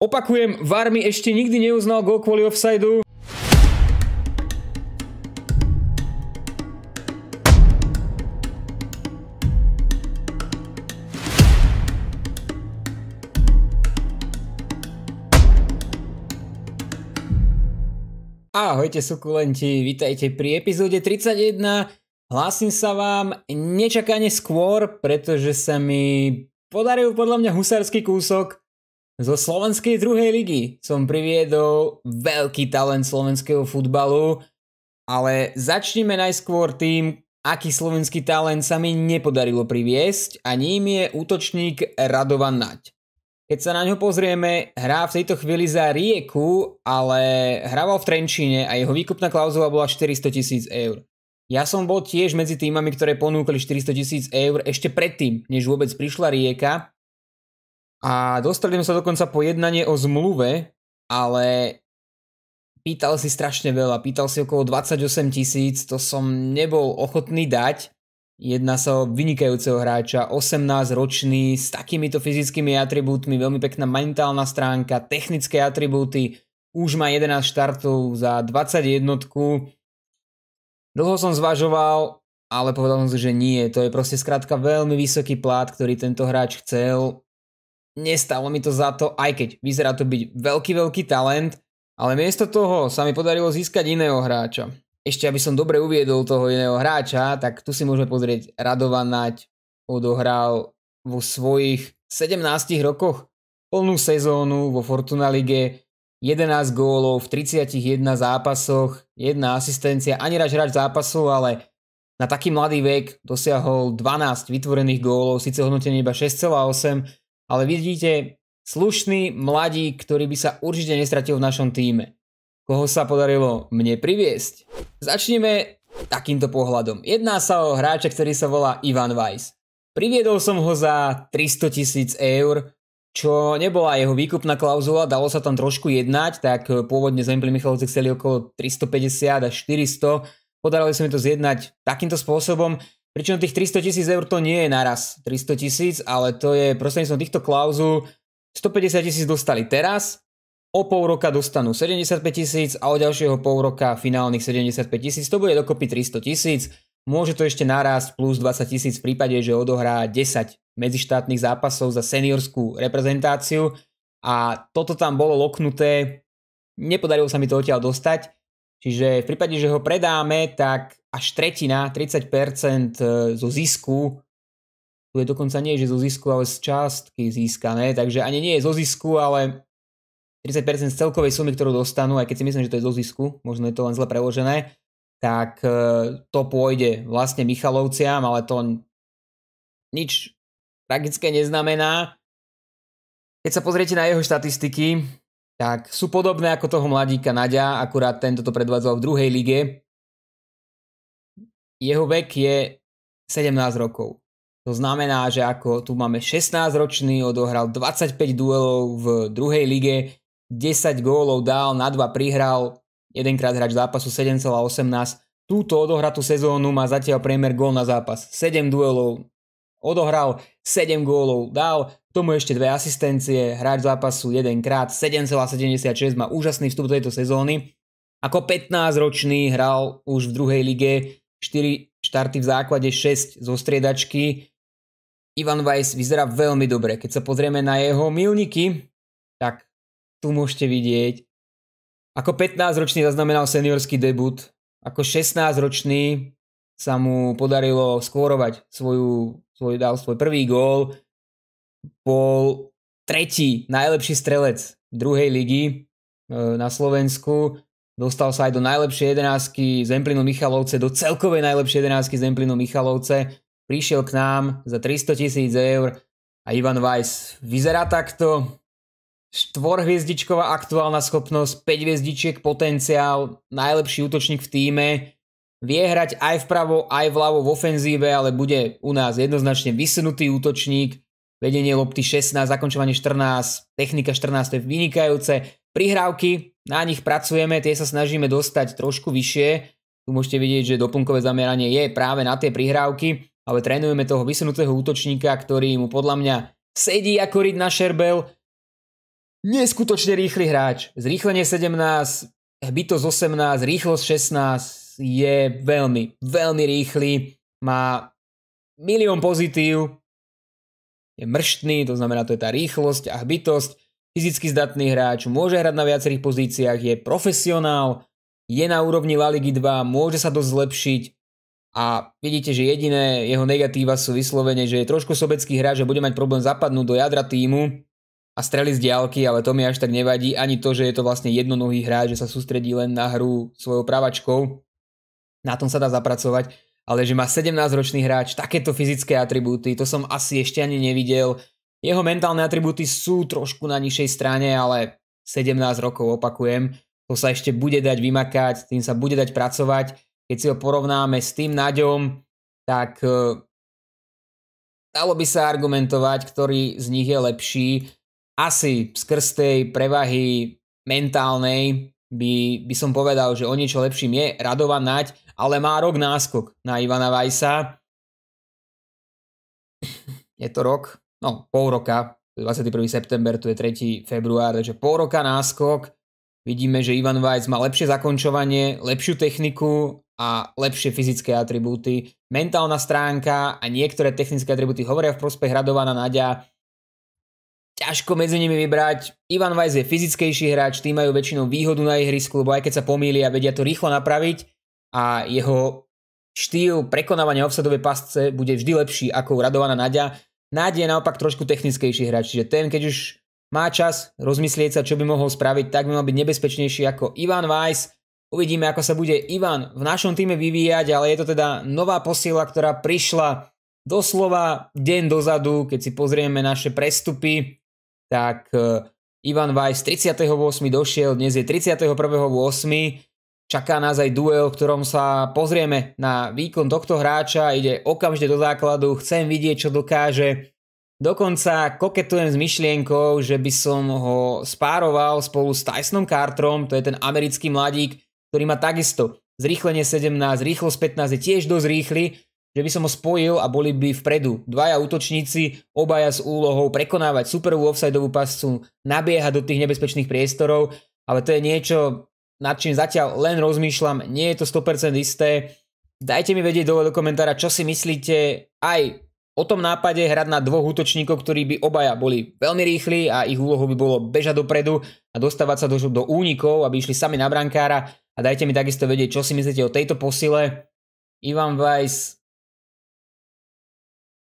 Opakujem, VAR mi ešte nikdy neuznal gol kvôli offsideu. Ahojte sukulenti, vítajte pri epizóde 31. Hlásim sa vám nečakane skôr, pretože sa mi podaril podľa mňa husársky kúsok zo slovenskej druhej ligy som priviedol veľký talent slovenského futbalu, ale začneme najskôr tým, aký slovenský talent sa mi nepodarilo priviesť a ním je útočník Radovan Naď. Keď sa na ňo pozrieme, hrá v tejto chvíli za Rieku, ale hrával v Trenčíne a jeho výkupná klauzula bola 400 tisíc eur. Ja som bol tiež medzi týmami, ktoré ponúkali 400 tisíc eur ešte predtým, než vôbec prišla Rieka, a dostali sme sa dokonca pojednanie o zmluve, ale pýtal si strašne veľa, pýtal si okolo 28 tisíc, to som nebol ochotný dať. Jedná sa o vynikajúceho hráča, 18-ročný, s takýmito fyzickými atribútmi, veľmi pekná mentálna stránka, technické atribúty, už má 11 štartov za 21. Dlho som zvažoval, ale povedal som si, že nie, to je proste skrátka veľmi vysoký plát, ktorý tento hráč chcel Nestalo mi to za to, aj keď vyzerá to byť veľký, veľký talent, ale miesto toho sa mi podarilo získať iného hráča. Ešte aby som dobre uviedol toho iného hráča, tak tu si môžeme pozrieť Radovan Naď odohral vo svojich 17 rokoch plnú sezónu vo Fortuna Lige, 11 gólov v 31 zápasoch, 1 asistencia, ani raz hráč zápasov, ale na taký mladý vek dosiahol 12 vytvorených gólov, síce hodnotenie iba 6,8, ale vidíte slušný mladík, ktorý by sa určite nestratil v našom týme. Koho sa podarilo mne priviesť? Začneme takýmto pohľadom. Jedná sa o hráča, ktorý sa volá Ivan Weiss. Priviedol som ho za 300 tisíc eur, čo nebola jeho výkupná klauzula, dalo sa tam trošku jednať, tak pôvodne za Impli Michalovce chceli okolo 350 až 400, podarilo sa mi to zjednať takýmto spôsobom, Pričom tých 300 tisíc eur to nie je naraz 300 tisíc, ale to je prostredníctvom týchto klauzú, 150 tisíc dostali teraz, o pol roka dostanú 75 tisíc a o ďalšieho pol roka finálnych 75 tisíc, to bude dokopy 300 tisíc. Môže to ešte naraz plus 20 tisíc v prípade, že odohrá 10 medzištátnych zápasov za seniorskú reprezentáciu a toto tam bolo loknuté, nepodarilo sa mi to odtiaľ dostať, čiže v prípade, že ho predáme, tak až tretina, 30% e, zo zisku, tu je dokonca nie, že zo zisku, ale z částky získané, takže ani nie je zo zisku, ale 30% z celkovej sumy, ktorú dostanú, aj keď si myslím, že to je zo zisku, možno je to len zle preložené, tak e, to pôjde vlastne Michalovciam, ale to nič tragické neznamená. Keď sa pozriete na jeho štatistiky, tak sú podobné ako toho mladíka Nadia, akurát tento to predvádzal v druhej lige, jeho vek je 17 rokov. To znamená, že ako tu máme 16-ročný, odohral 25 duelov v druhej lige, 10 gólov dal, na 2 prihral, jedenkrát hráč zápasu 7,18. Túto odohratú sezónu má zatiaľ priemer gól na zápas. 7 duelov odohral, 7 gólov dal, k tomu ešte dve asistencie, hráč zápasu 1 krát, 7,76 má úžasný vstup do tejto sezóny. Ako 15-ročný hral už v druhej lige, 4 štarty v základe, 6 zo striedačky. Ivan Weiss vyzerá veľmi dobre. Keď sa pozrieme na jeho milníky, tak tu môžete vidieť. Ako 15-ročný zaznamenal seniorský debut, ako 16-ročný sa mu podarilo skórovať svoju, svoj, dal svoj prvý gól, bol tretí najlepší strelec druhej ligy e, na Slovensku Dostal sa aj do najlepšej jedenáctky Zemplinu Michalovce, do celkovej najlepšej jedenáctky Zemplinu Michalovce. Prišiel k nám za 300 tisíc eur a Ivan Weiss vyzerá takto. Štvorhviezdičková aktuálna schopnosť, 5 hviezdičiek potenciál, najlepší útočník v týme. Vie hrať aj vpravo, aj vľavo v ofenzíve, ale bude u nás jednoznačne vysunutý útočník. Vedenie lopty 16, zakončovanie 14, technika 14, to je vynikajúce Prihrávky, na nich pracujeme, tie sa snažíme dostať trošku vyššie. Tu môžete vidieť, že doplnkové zameranie je práve na tie prihrávky, ale trénujeme toho vysunutého útočníka, ktorý mu podľa mňa sedí ako ryť na šerbel. Neskutočne rýchly hráč. Zrýchlenie 17, bytosť 18, rýchlosť 16 je veľmi, veľmi rýchly. Má milión pozitív, je mrštný, to znamená to je tá rýchlosť a hbitosť fyzicky zdatný hráč, môže hrať na viacerých pozíciách, je profesionál, je na úrovni La Ligy 2, môže sa dosť zlepšiť a vidíte, že jediné jeho negatíva sú vyslovene, že je trošku sobecký hráč a bude mať problém zapadnúť do jadra týmu a streli z diálky, ale to mi až tak nevadí, ani to, že je to vlastne jednonohý hráč, že sa sústredí len na hru svojou pravačkou. Na tom sa dá zapracovať ale že má 17-ročný hráč takéto fyzické atribúty, to som asi ešte ani nevidel jeho mentálne atributy sú trošku na nižšej strane, ale 17 rokov opakujem, to sa ešte bude dať vymakať, s tým sa bude dať pracovať. Keď si ho porovnáme s tým Naďom, tak e, dalo by sa argumentovať, ktorý z nich je lepší. Asi skrz tej prevahy mentálnej by, by som povedal, že o niečo lepším je Radovan Naď, ale má rok náskok na Ivana Vajsa. Je to rok, no pol roka, 21. september, tu je 3. február, takže pol roka náskok. Vidíme, že Ivan Vajc má lepšie zakončovanie, lepšiu techniku a lepšie fyzické atribúty. Mentálna stránka a niektoré technické atribúty hovoria v prospech Radovana Nadia. Ťažko medzi nimi vybrať. Ivan Vajs je fyzickejší hráč, tí majú väčšinou výhodu na ihrisku, lebo aj keď sa pomýlia, vedia to rýchlo napraviť a jeho štýl prekonávania obsadovej pasce bude vždy lepší ako u Radovana Nadia. Náď je naopak trošku technickejší hráč, čiže ten, keď už má čas rozmyslieť sa, čo by mohol spraviť, tak by mal byť nebezpečnejší ako Ivan Weiss. Uvidíme, ako sa bude Ivan v našom týme vyvíjať, ale je to teda nová posiela, ktorá prišla doslova deň dozadu, keď si pozrieme naše prestupy, tak eh, Ivan Weiss 38. došiel, dnes je 31.8. Čaká nás aj duel, v ktorom sa pozrieme na výkon tohto hráča, ide okamžite do základu, chcem vidieť, čo dokáže. Dokonca koketujem s myšlienkou, že by som ho spároval spolu s Tysonom Cartrom, to je ten americký mladík, ktorý má takisto zrýchlenie 17, rýchlosť 15 je tiež dosť rýchly, že by som ho spojil a boli by vpredu dvaja útočníci, obaja s úlohou prekonávať superovú offsideovú pascu, nabiehať do tých nebezpečných priestorov, ale to je niečo, nad čím zatiaľ len rozmýšľam, nie je to 100% isté. Dajte mi vedieť dole do komentára, čo si myslíte aj o tom nápade hrať na dvoch útočníkov, ktorí by obaja boli veľmi rýchli a ich úlohou by bolo bežať dopredu a dostávať sa do, do únikov, aby išli sami na brankára a dajte mi takisto vedieť, čo si myslíte o tejto posile. Ivan Weiss,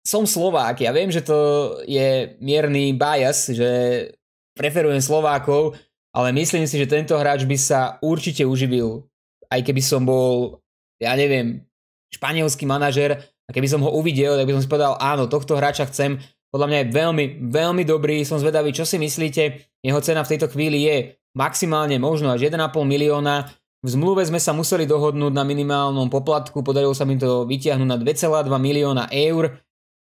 som Slovák, ja viem, že to je mierny bias, že preferujem Slovákov, ale myslím si, že tento hráč by sa určite uživil, aj keby som bol, ja neviem, španielský manažer a keby som ho uvidel, tak by som si povedal, áno, tohto hráča chcem, podľa mňa je veľmi, veľmi dobrý, som zvedavý, čo si myslíte, jeho cena v tejto chvíli je maximálne možno až 1,5 milióna, v zmluve sme sa museli dohodnúť na minimálnom poplatku, podarilo sa mi to vytiahnuť na 2,2 milióna eur,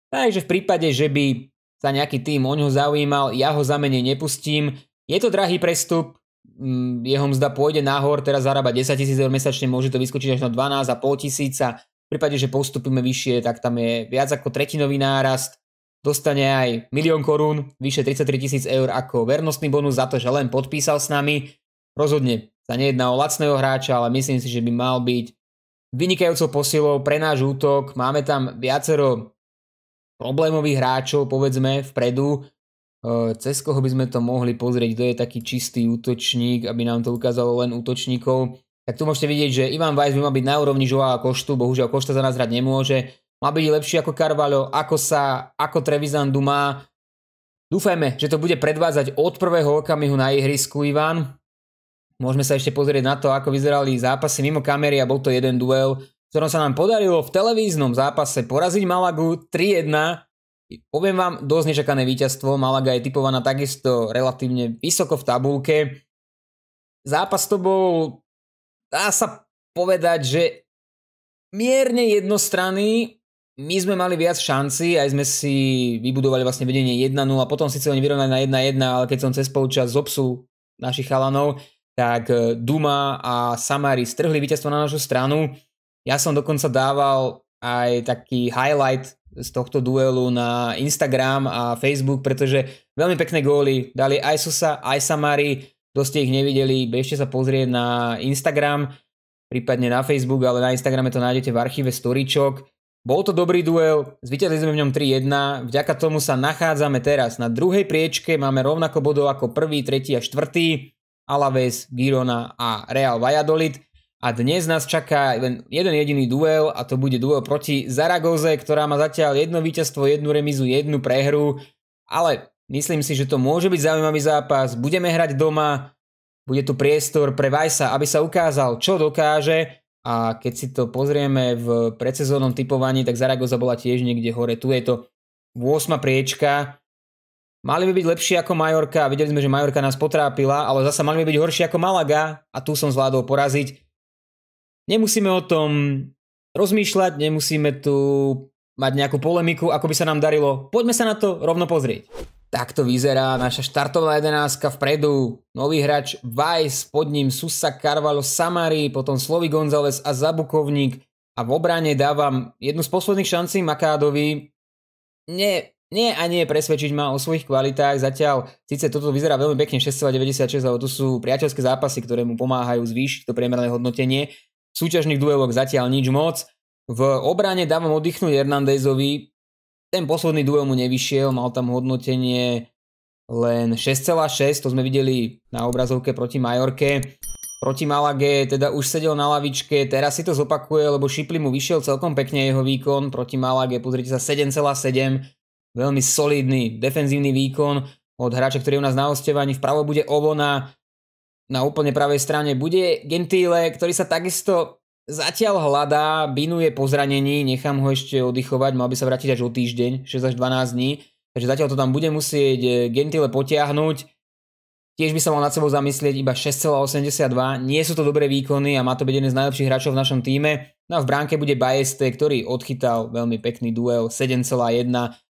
takže v prípade, že by sa nejaký tým o ňo zaujímal, ja ho za menej nepustím, je to drahý prestup, mm, jeho mzda pôjde nahor, teraz zarába 10 tisíc eur mesačne, môže to vyskočiť až na 12,5 tisíca. V prípade, že postupíme vyššie, tak tam je viac ako tretinový nárast. Dostane aj milión korún, vyše 33 tisíc eur ako vernostný bonus za to, že len podpísal s nami. Rozhodne sa nejedná o lacného hráča, ale myslím si, že by mal byť vynikajúcou posilou pre náš útok. Máme tam viacero problémových hráčov, povedzme, vpredu. Eh, cez koho by sme to mohli pozrieť, kto je taký čistý útočník, aby nám to ukázalo len útočníkov. Tak tu môžete vidieť, že Ivan Vajs by mal byť na úrovni Joao Koštu, bohužiaľ Košta za nás hrať nemôže. Má byť lepší ako Carvalho, ako sa, ako Trevisan duma. Dúfajme, že to bude predvádzať od prvého okamihu na ihrisku Ivan. Môžeme sa ešte pozrieť na to, ako vyzerali zápasy mimo kamery a bol to jeden duel, v ktorom sa nám podarilo v televíznom zápase poraziť Malagu 3-1 Poviem vám, dosť nečakané víťazstvo. Malaga je typovaná takisto relatívne vysoko v tabulke. Zápas to bol, dá sa povedať, že mierne jednostranný. My sme mali viac šanci, aj sme si vybudovali vlastne vedenie 1-0, potom síce oni vyrovnali na 1-1, ale keď som cez polčas zopsu našich chalanov, tak e, Duma a Samari strhli víťazstvo na našu stranu. Ja som dokonca dával aj taký highlight z tohto duelu na Instagram a Facebook, pretože veľmi pekné góly dali aj Sosa, aj Samari, kto ste ich nevideli, bežte sa pozrieť na Instagram, prípadne na Facebook, ale na Instagrame to nájdete v archíve Storyčok. Bol to dobrý duel, zvíťazili sme v ňom 3-1, vďaka tomu sa nachádzame teraz na druhej priečke, máme rovnako bodov ako prvý, tretí a štvrtý, Alaves, Girona a Real Valladolid. A dnes nás čaká len jeden jediný duel a to bude duel proti Zaragoze, ktorá má zatiaľ jedno víťazstvo, jednu remizu, jednu prehru. Ale myslím si, že to môže byť zaujímavý zápas. Budeme hrať doma, bude tu priestor pre Vajsa, aby sa ukázal, čo dokáže. A keď si to pozrieme v predsezónnom typovaní, tak Zaragoza bola tiež niekde hore. Tu je to 8. priečka. Mali by byť lepší ako Majorka, videli sme, že Majorka nás potrápila, ale zasa mali by byť horší ako Malaga a tu som zvládol poraziť. Nemusíme o tom rozmýšľať, nemusíme tu mať nejakú polemiku, ako by sa nám darilo. Poďme sa na to rovno pozrieť. Takto vyzerá naša štartová jedenáska vpredu. Nový hráč Vice, pod ním Susa, Carvalho, Samari, potom Slovy González a Zabukovník. A v obrane dávam jednu z posledných šancí Makádovi. Nie, nie a nie presvedčiť ma o svojich kvalitách. Zatiaľ síce toto vyzerá veľmi pekne 6,96, ale tu sú priateľské zápasy, ktoré mu pomáhajú zvýšiť to priemerné hodnotenie súťažných duelok zatiaľ nič moc. V obrane dávam oddychnúť Hernandezovi. Ten posledný duel mu nevyšiel, mal tam hodnotenie len 6,6, to sme videli na obrazovke proti Majorke. Proti Malage teda už sedel na lavičke, teraz si to zopakuje, lebo Šipli mu vyšiel celkom pekne jeho výkon. Proti Malage, pozrite sa, 7,7, veľmi solidný defenzívny výkon od hráča, ktorý je u nás na ostievaní. Vpravo bude Ovona, na úplne pravej strane bude Gentile, ktorý sa takisto zatiaľ hľadá, binuje po zranení, nechám ho ešte oddychovať, mal by sa vrátiť až o týždeň, 6 až 12 dní, takže zatiaľ to tam bude musieť eh, Gentile potiahnuť. Tiež by sa mal nad sebou zamyslieť iba 6,82, nie sú to dobré výkony a má to byť jeden z najlepších hráčov v našom týme. No a v bránke bude Bajeste, ktorý odchytal veľmi pekný duel 7,1,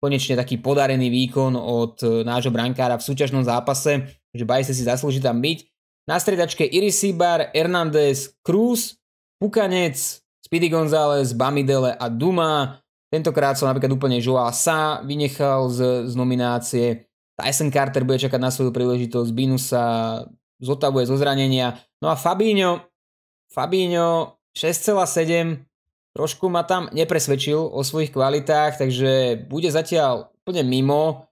konečne taký podarený výkon od eh, nášho brankára v súťažnom zápase, že Bajeste si zaslúži tam byť. Na striedačke Irisibar, Hernández, Cruz, Pukanec, Speedy González, Bamidele a Duma. Tentokrát som napríklad úplne Joao Sa vynechal z, z nominácie. Tyson Carter bude čakať na svoju príležitosť, Binusa zotavuje zo zranenia. No a Fabinho, Fabinho 6,7 trošku ma tam nepresvedčil o svojich kvalitách, takže bude zatiaľ úplne mimo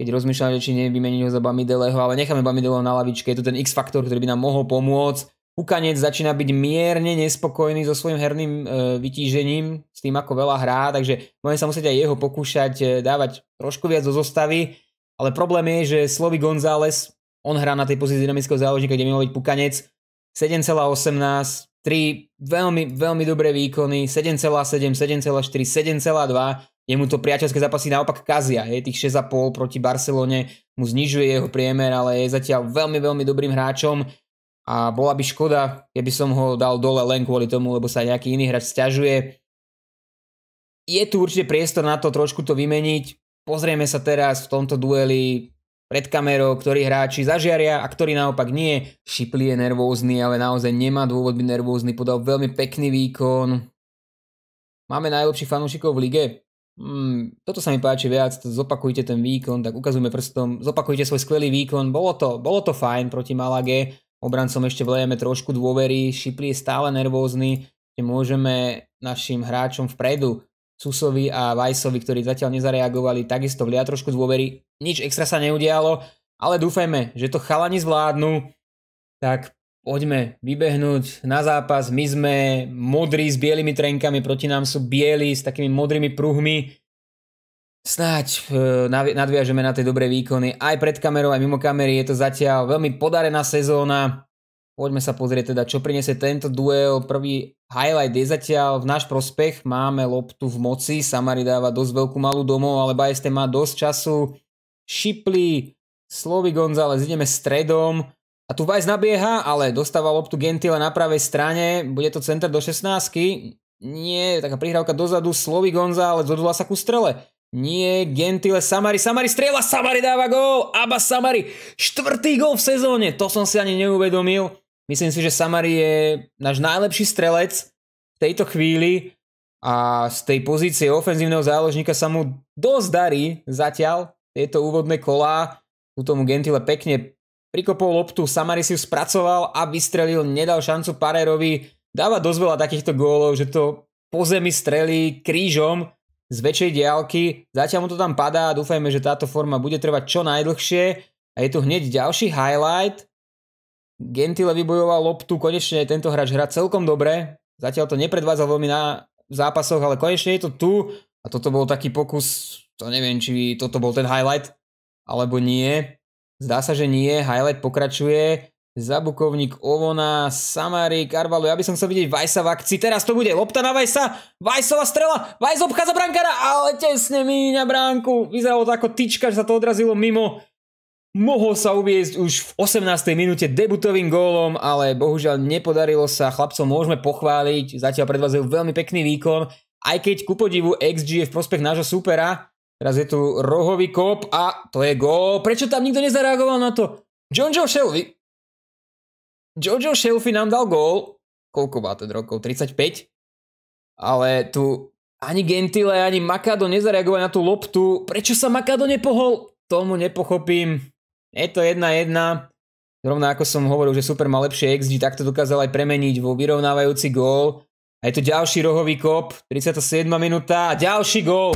keď rozmýšľame, či nevymeniť ho za Bamideleho, ale necháme Bamideleho na lavičke, je to ten X-faktor, ktorý by nám mohol pomôcť. Kukanec začína byť mierne nespokojný so svojím herným e, vytížením, s tým ako veľa hrá, takže budeme sa musieť aj jeho pokúšať e, dávať trošku viac do zostavy, ale problém je, že Slovy González, on hrá na tej pozícii dynamického záložníka, kde mimo byť Pukanec, 7,18, 3 veľmi, veľmi dobré výkony, 7,7, 7,4, 7,2, jemu to priateľské zápasy naopak kazia. Hej, tých 6,5 proti Barcelone mu znižuje jeho priemer, ale je zatiaľ veľmi, veľmi dobrým hráčom a bola by škoda, keby som ho dal dole len kvôli tomu, lebo sa nejaký iný hráč stiažuje. Je tu určite priestor na to trošku to vymeniť. Pozrieme sa teraz v tomto dueli pred kamerou, ktorí hráči zažiaria a ktorí naopak nie. Šipli je nervózny, ale naozaj nemá dôvod byť nervózny. Podal veľmi pekný výkon. Máme najlepších fanúšikov v lige? mm, toto sa mi páči viac, zopakujte ten výkon, tak ukazujme prstom, zopakujte svoj skvelý výkon, bolo to, bolo to fajn proti Malage, obrancom ešte vlejeme trošku dôvery, Šipli je stále nervózny, kde môžeme našim hráčom vpredu, Susovi a Vajsovi, ktorí zatiaľ nezareagovali, takisto vlia trošku dôvery, nič extra sa neudialo, ale dúfajme, že to chalani zvládnu, tak poďme vybehnúť na zápas, my sme modrí s bielými trenkami, proti nám sú bieli s takými modrými pruhmi. Snáď eh, nadviažeme na tie dobré výkony aj pred kamerou, aj mimo kamery. Je to zatiaľ veľmi podarená sezóna. Poďme sa pozrieť teda, čo priniesie tento duel. Prvý highlight je zatiaľ v náš prospech. Máme loptu v moci. Samari dáva dosť veľkú malú domov, ale Bajeste má dosť času. Šipli, Slovy González, ideme stredom tu Vajs nabieha, ale dostáva loptu Gentile na pravej strane, bude to center do 16 nie, taká prihrávka dozadu, slovy Gonza, ale odvolá sa ku strele. Nie, Gentile, Samari, Samari strieľa, Samari dáva gól, Aba Samari, štvrtý gól v sezóne, to som si ani neuvedomil. Myslím si, že Samari je náš najlepší strelec v tejto chvíli a z tej pozície ofenzívneho záložníka sa mu dosť darí zatiaľ tieto úvodné kolá. Tu tomu Gentile pekne Prikopol loptu, Samaris si ju spracoval a vystrelil, nedal šancu Parerovi. Dáva dosť veľa takýchto gólov, že to po zemi strelí krížom z väčšej diálky. Zatiaľ mu to tam padá a dúfajme, že táto forma bude trvať čo najdlhšie. A je tu hneď ďalší highlight. Gentile vybojoval loptu, konečne tento hráč hrá celkom dobre. Zatiaľ to nepredvádzal veľmi na zápasoch, ale konečne je to tu. A toto bol taký pokus, to neviem, či toto bol ten highlight, alebo nie. Zdá sa, že nie. Highlight pokračuje. Zabukovník Ovona, Samari, Karvalu, Ja by som chcel vidieť Vajsa v akcii. Teraz to bude. Lopta na Vajsa. Vajsová strela. Vajs obchádza brankára, ale tesne míňa bránku. Vyzeralo to ako tyčka, že sa to odrazilo mimo. Mohol sa uviezť už v 18. minúte debutovým gólom, ale bohužiaľ nepodarilo sa. Chlapcom môžeme pochváliť. Zatiaľ predvazujú veľmi pekný výkon. Aj keď ku podivu XG je v prospech nášho supera, Teraz je tu rohový kop a to je gól. Prečo tam nikto nezareagoval na to? Jojo Shelby. Jojo Shelby nám dal gól. Koľko má ten rokov? 35? Ale tu ani Gentile, ani Makado nezareagovali na tú loptu. Prečo sa Makado nepohol? Tomu nepochopím. Je to 1-1. Rovno ako som hovoril, že Super má lepšie XG, tak to dokázal aj premeniť vo vyrovnávajúci gól. A je tu ďalší rohový kop, 37. minúta a ďalší gól.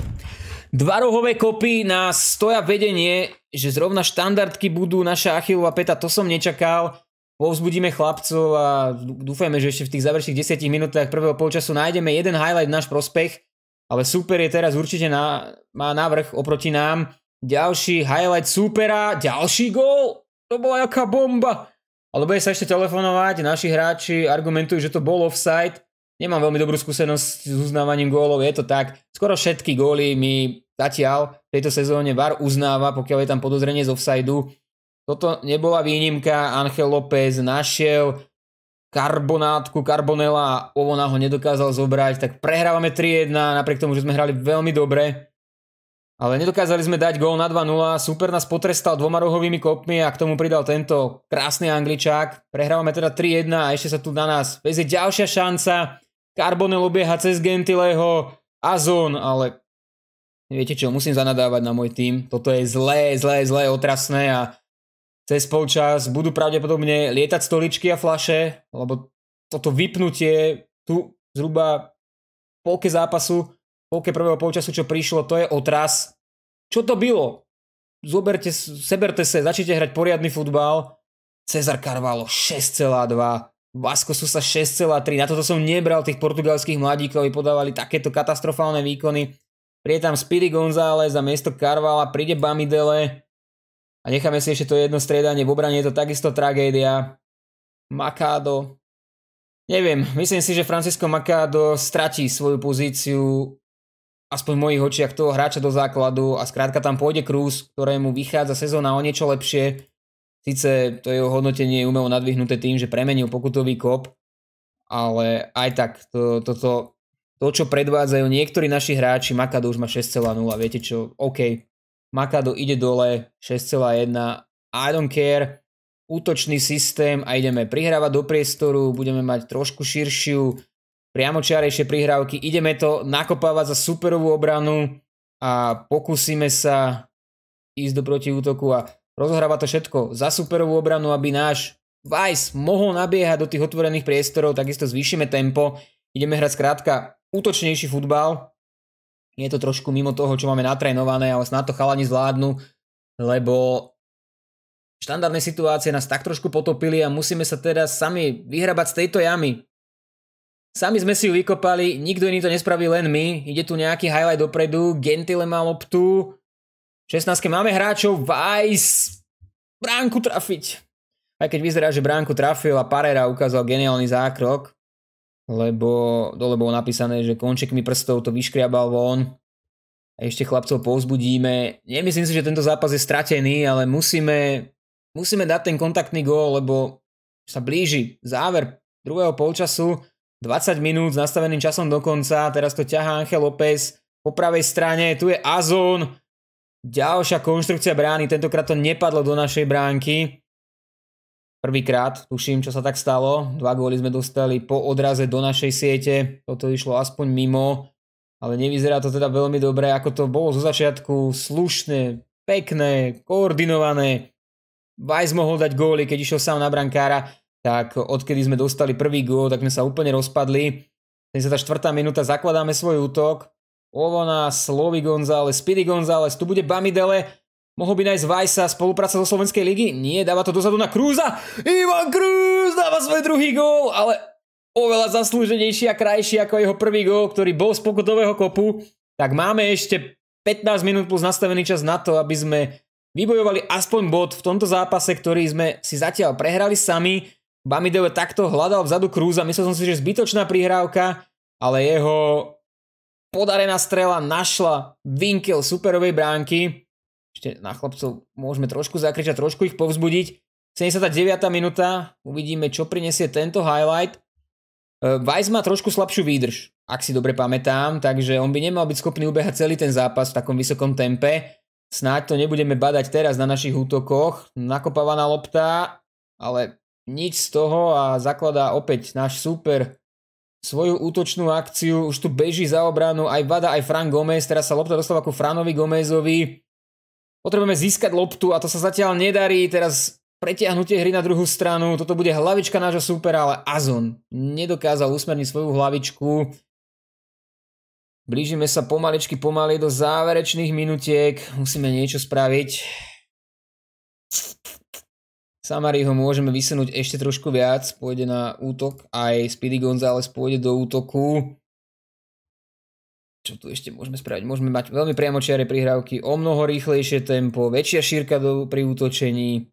Dva rohové kopy na stoja vedenie, že zrovna štandardky budú naša achilová peta, to som nečakal. Povzbudíme chlapcov a dúfajme, že ešte v tých záverších 10 minútach prvého polčasu nájdeme jeden highlight v náš prospech, ale super je teraz určite na, má návrh oproti nám. Ďalší highlight supera, ďalší gól, to bola jaká bomba. Ale bude sa ešte telefonovať, naši hráči argumentujú, že to bol offside, nemám veľmi dobrú skúsenosť s uznávaním gólov, je to tak. Skoro všetky góly mi zatiaľ v tejto sezóne VAR uznáva, pokiaľ je tam podozrenie z offside Toto nebola výnimka, Angel López našiel karbonátku, karbonela a Ovona ho nedokázal zobrať, tak prehrávame 3-1, napriek tomu, že sme hrali veľmi dobre. Ale nedokázali sme dať gól na 2-0, super nás potrestal dvoma rohovými kopmi a k tomu pridal tento krásny angličák. Prehrávame teda 3-1 a ešte sa tu na nás vezie ďalšia šanca. Carbonell obieha cez Gentileho, Azon, ale viete čo, musím zanadávať na môj tým. Toto je zlé, zlé, zlé, otrasné a cez polčas budú pravdepodobne lietať stoličky a flaše, lebo toto vypnutie tu zhruba polke zápasu, polke prvého polčasu, čo prišlo, to je otras. Čo to bylo? Zoberte, seberte sa, se, začnite hrať poriadny futbal. Cezar Carvalho 6,2 sú sa 6,3. Na toto som nebral tých portugalských mladíkov, aby podávali takéto katastrofálne výkony. Príde tam Spiri González za miesto Carvala, príde Bamidele a necháme si ešte to jedno striedanie. V obrane je to takisto tragédia. Makado. Neviem, myslím si, že Francisco Makado stratí svoju pozíciu aspoň v mojich očiach toho hráča do základu a skrátka tam pôjde Cruz, ktorému vychádza sezóna o niečo lepšie Sice to jeho hodnotenie je umelo nadvihnuté tým, že premenil pokutový kop, ale aj tak to, to, to, to čo predvádzajú niektorí naši hráči, Makado už má 6,0, viete čo, OK, Makado ide dole, 6,1, I don't care, útočný systém a ideme prihrávať do priestoru, budeme mať trošku širšiu, priamočiarejšie prihrávky, ideme to nakopávať za superovú obranu a pokúsime sa ísť do protiútoku a Rozohráva to všetko za superovú obranu, aby náš Vice mohol nabiehať do tých otvorených priestorov, takisto zvýšime tempo, ideme hrať skrátka útočnejší futbal. Je to trošku mimo toho, čo máme natrénované, ale snad to chalani zvládnu, lebo štandardné situácie nás tak trošku potopili a musíme sa teda sami vyhrabať z tejto jamy. Sami sme si ju vykopali, nikto iný to nespraví, len my. Ide tu nejaký highlight dopredu, Gentile má loptu, 16. Máme hráčov Vice bránku trafiť. Aj keď vyzerá, že bránku trafil a Parera ukázal geniálny zákrok, lebo dole bolo napísané, že končekmi prstov to vyškriabal von. A ešte chlapcov povzbudíme. Nemyslím si, že tento zápas je stratený, ale musíme, musíme dať ten kontaktný gól, lebo sa blíži záver druhého polčasu. 20 minút s nastaveným časom do konca, teraz to ťahá Angel López po pravej strane, tu je Azon, Ďalšia konštrukcia brány, tentokrát to nepadlo do našej bránky. Prvýkrát, tuším, čo sa tak stalo. Dva góly sme dostali po odraze do našej siete. Toto išlo aspoň mimo, ale nevyzerá to teda veľmi dobre, ako to bolo zo začiatku. Slušné, pekné, koordinované. Vajs mohol dať góly, keď išiel sám na brankára, tak odkedy sme dostali prvý gól, tak sme sa úplne rozpadli. 74. minúta, zakladáme svoj útok. Ovona, Slovy González, Speedy González, tu bude Bamidele, mohol by nájsť Vajsa, spolupráca zo Slovenskej ligy? Nie, dáva to dozadu na Krúza. Ivan Krúz dáva svoj druhý gól, ale oveľa zaslúženejší a krajší ako jeho prvý gól, ktorý bol z pokutového kopu. Tak máme ešte 15 minút plus nastavený čas na to, aby sme vybojovali aspoň bod v tomto zápase, ktorý sme si zatiaľ prehrali sami. Bamidele takto hľadal vzadu Krúza, myslel som si, že zbytočná prihrávka, ale jeho podarená strela našla vinkel superovej bránky. Ešte na chlapcov môžeme trošku zakričať, trošku ich povzbudiť. 79. minúta, uvidíme, čo prinesie tento highlight. E, Weiss má trošku slabšiu výdrž, ak si dobre pamätám, takže on by nemal byť schopný ubehať celý ten zápas v takom vysokom tempe. Snáď to nebudeme badať teraz na našich útokoch. Nakopávaná lopta, ale nič z toho a zakladá opäť náš super svoju útočnú akciu, už tu beží za obranu aj Vada, aj Fran Gomez, teraz sa lopta dostáva ku Franovi Gomezovi. Potrebujeme získať loptu a to sa zatiaľ nedarí, teraz pretiahnutie hry na druhú stranu, toto bude hlavička nášho supera, ale Azon nedokázal usmerniť svoju hlavičku. Blížime sa pomaličky pomaly do záverečných minutiek, musíme niečo spraviť. Samari ho môžeme vysunúť ešte trošku viac, pôjde na útok, aj Speedy Gonzales pôjde do útoku. Čo tu ešte môžeme spraviť? Môžeme mať veľmi priamočiare prihrávky, o mnoho rýchlejšie tempo, väčšia šírka do, pri útočení.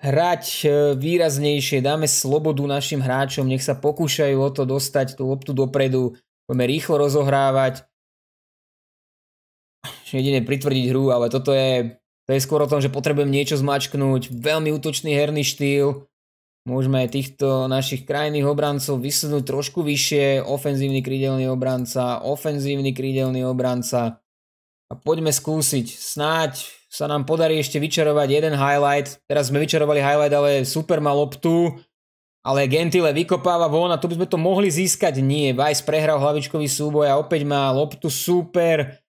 Hrať e, výraznejšie, dáme slobodu našim hráčom, nech sa pokúšajú o to dostať tú loptu dopredu, budeme rýchlo rozohrávať. Jedine pritvrdiť hru, ale toto je to je skôr o tom, že potrebujem niečo zmačknúť, veľmi útočný herný štýl, Môžeme aj týchto našich krajných obrancov vysunúť trošku vyššie, ofenzívny krídelný obranca, ofenzívny krídelný obranca. A poďme skúsiť, snáď sa nám podarí ešte vyčarovať jeden highlight. Teraz sme vyčarovali highlight, ale super má loptu, ale Gentile vykopáva von a tu by sme to mohli získať. Nie, Vice prehral hlavičkový súboj a opäť má loptu super.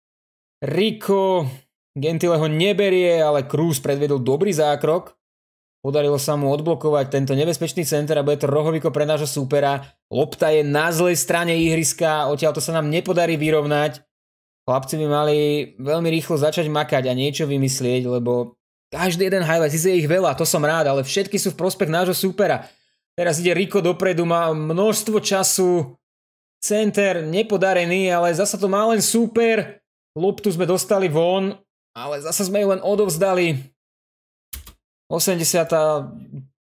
Rico, Gentile ho neberie, ale Cruz predvedol dobrý zákrok. Podarilo sa mu odblokovať tento nebezpečný center a bude to rohoviko pre nášho súpera. Lopta je na zlej strane ihriska, odtiaľ to sa nám nepodarí vyrovnať. Chlapci by mali veľmi rýchlo začať makať a niečo vymyslieť, lebo každý jeden highlight, síce je ich veľa, to som rád, ale všetky sú v prospech nášho súpera. Teraz ide Riko dopredu, má množstvo času, center nepodarený, ale zasa to má len super. Loptu sme dostali von, ale zase sme ju len odovzdali. 80.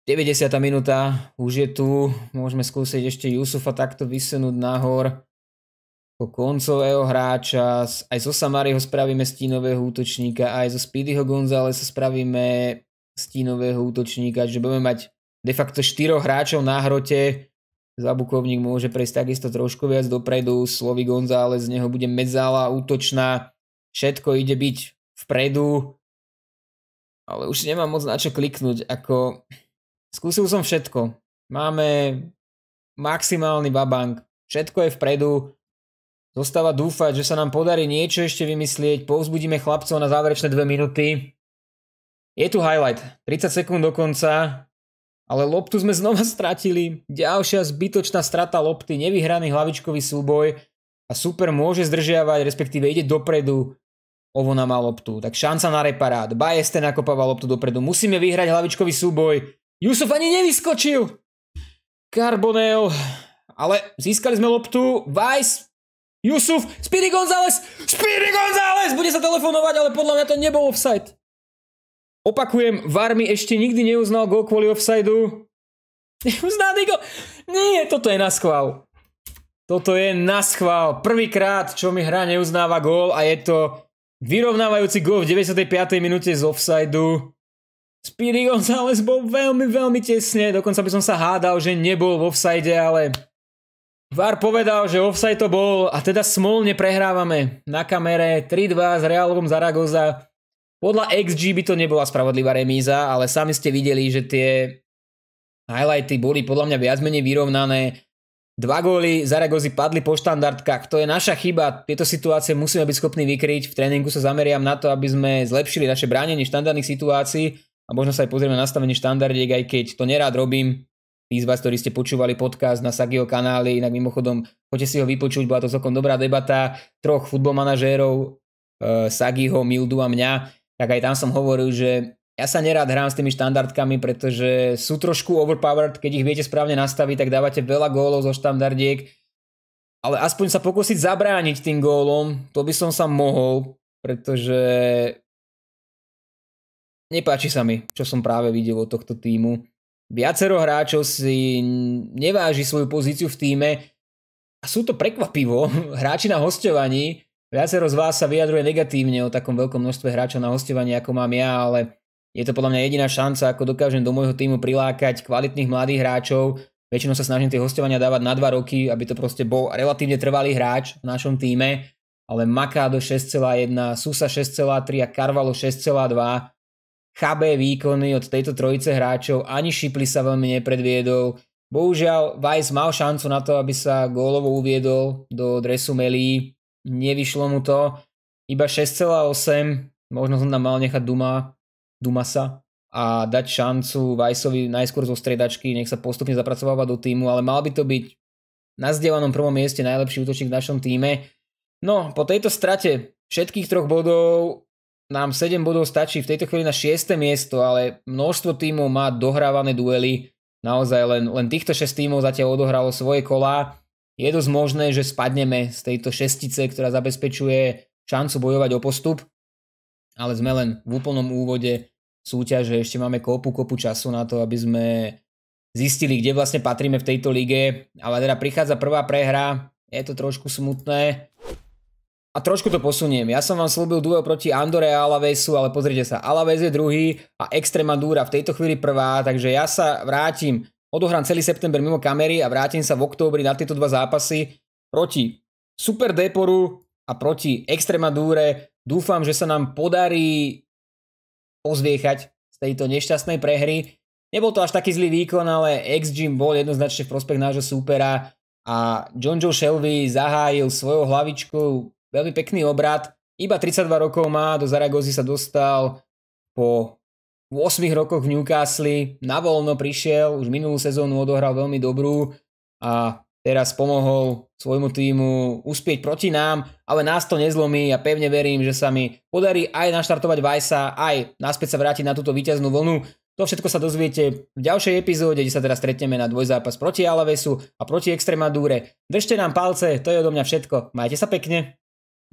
90. minúta už je tu. Môžeme skúsiť ešte Jusufa takto vysunúť nahor. Po koncového hráča, aj zo Samariho spravíme stínového útočníka, aj zo Speedyho sa spravíme stínového útočníka, že budeme mať de facto 4 hráčov na hrote. Zabukovník môže prejsť takisto trošku viac dopredu, Slovy González, z neho bude medzála útočná. Všetko ide byť vpredu, ale už nemám moc na čo kliknúť, ako skúsil som všetko. Máme maximálny babank, všetko je vpredu, zostáva dúfať, že sa nám podarí niečo ešte vymyslieť, povzbudíme chlapcov na záverečné dve minúty. Je tu highlight, 30 sekúnd do konca, ale loptu sme znova stratili, ďalšia zbytočná strata lopty, nevyhraný hlavičkový súboj a super môže zdržiavať, respektíve ide dopredu, na má loptu, tak šanca na reparát. Bajeste nakopáva loptu dopredu. Musíme vyhrať hlavičkový súboj. Jusuf ani nevyskočil. Carbonell. Ale získali sme loptu. Vice. Jusuf. Spiri González. Spiri González. Bude sa telefonovať, ale podľa mňa to nebol offside. Opakujem, varmi ešte nikdy neuznal gol kvôli offsideu. Neuznaný gol. Nie, toto je na schvál. Toto je na schvál. Prvýkrát, čo mi hra neuznáva gól a je to Vyrovnávajúci gol v 95. minúte z offsideu. Speedy González bol veľmi, veľmi tesne, dokonca by som sa hádal, že nebol v offside, ale VAR povedal, že offside to bol a teda smolne prehrávame na kamere 3-2 s Realovom Zaragoza. Podľa XG by to nebola spravodlivá remíza, ale sami ste videli, že tie highlighty boli podľa mňa viac menej vyrovnané. Dva góly Zaragozy padli po štandardkách, to je naša chyba, tieto situácie musíme byť schopní vykryť, v tréningu sa zameriam na to, aby sme zlepšili naše bránenie štandardných situácií a možno sa aj pozrieme na nastavenie štandardiek, aj keď to nerád robím. Tí z vás, ktorí ste počúvali podcast na Sagio kanáli, inak mimochodom, poďte si ho vypočuť, bola to celkom dobrá debata troch futbolmanažérov, eh, Sagiho, Mildu a mňa, tak aj tam som hovoril, že ja sa nerád hrám s tými štandardkami, pretože sú trošku overpowered, keď ich viete správne nastaviť, tak dávate veľa gólov zo štandardiek, ale aspoň sa pokúsiť zabrániť tým gólom, to by som sa mohol, pretože nepáči sa mi, čo som práve videl od tohto týmu. Viacero hráčov si neváži svoju pozíciu v týme a sú to prekvapivo hráči na hostovaní. Viacero z vás sa vyjadruje negatívne o takom veľkom množstve hráčov na hostovaní, ako mám ja, ale je to podľa mňa jediná šanca, ako dokážem do môjho týmu prilákať kvalitných mladých hráčov. Väčšinou sa snažím tie hostovania dávať na 2 roky, aby to proste bol relatívne trvalý hráč v našom týme, ale Makado 6,1, Susa 6,3 a Carvalho 6,2. Chabé výkony od tejto trojice hráčov, ani Šipli sa veľmi nepredviedol. Bohužiaľ, Vice mal šancu na to, aby sa gólovo uviedol do dresu Melí. Nevyšlo mu to. Iba 6,8, možno som tam mal nechať Duma, Dumasa a dať šancu Vajsovi najskôr zo stredačky, nech sa postupne zapracováva do týmu, ale mal by to byť na zdieľanom prvom mieste najlepší útočník v našom týme. No, po tejto strate všetkých troch bodov nám 7 bodov stačí v tejto chvíli na 6. miesto, ale množstvo tímov má dohrávané duely. Naozaj len, len týchto 6 týmov zatiaľ odohralo svoje kolá. Je dosť možné, že spadneme z tejto šestice, ktorá zabezpečuje šancu bojovať o postup ale sme len v úplnom úvode súťaže, ešte máme kopu, kopu času na to, aby sme zistili, kde vlastne patríme v tejto lige, ale teda prichádza prvá prehra, je to trošku smutné. A trošku to posuniem. Ja som vám slúbil duel proti Andore a Alavesu, ale pozrite sa, Alaves je druhý a Extremadura v tejto chvíli prvá, takže ja sa vrátim, odohrám celý september mimo kamery a vrátim sa v októbri na tieto dva zápasy proti Super Deporu a proti dure. Dúfam, že sa nám podarí pozviechať z tejto nešťastnej prehry. Nebol to až taký zlý výkon, ale X jim bol jednoznačne v prospech nášho súpera a John Joe Shelby zahájil svojou hlavičkou veľmi pekný obrad. Iba 32 rokov má, do Zaragozy sa dostal po 8 rokoch v Newcastle, na voľno prišiel, už minulú sezónu odohral veľmi dobrú a teraz pomohol svojmu týmu uspieť proti nám, ale nás to nezlomí a ja pevne verím, že sa mi podarí aj naštartovať Vajsa, aj naspäť sa vrátiť na túto víťaznú vlnu. To všetko sa dozviete v ďalšej epizóde, kde sa teraz stretneme na dvojzápas proti Alavesu a proti Extremadúre. Držte nám palce, to je odo mňa všetko. Majte sa pekne.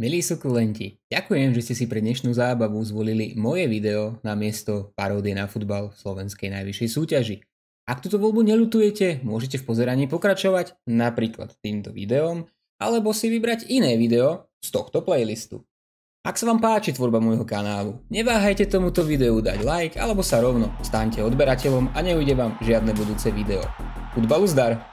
Milí sukulenti, ďakujem, že ste si pre dnešnú zábavu zvolili moje video na miesto paródie na futbal v slovenskej najvyššej súťaži. Ak túto voľbu nelutujete, môžete v pozeraní pokračovať napríklad týmto videom alebo si vybrať iné video z tohto playlistu. Ak sa vám páči tvorba môjho kanálu, neváhajte tomuto videu dať like alebo sa rovno staňte odberateľom a neujde vám žiadne budúce video. Futbalu zdar!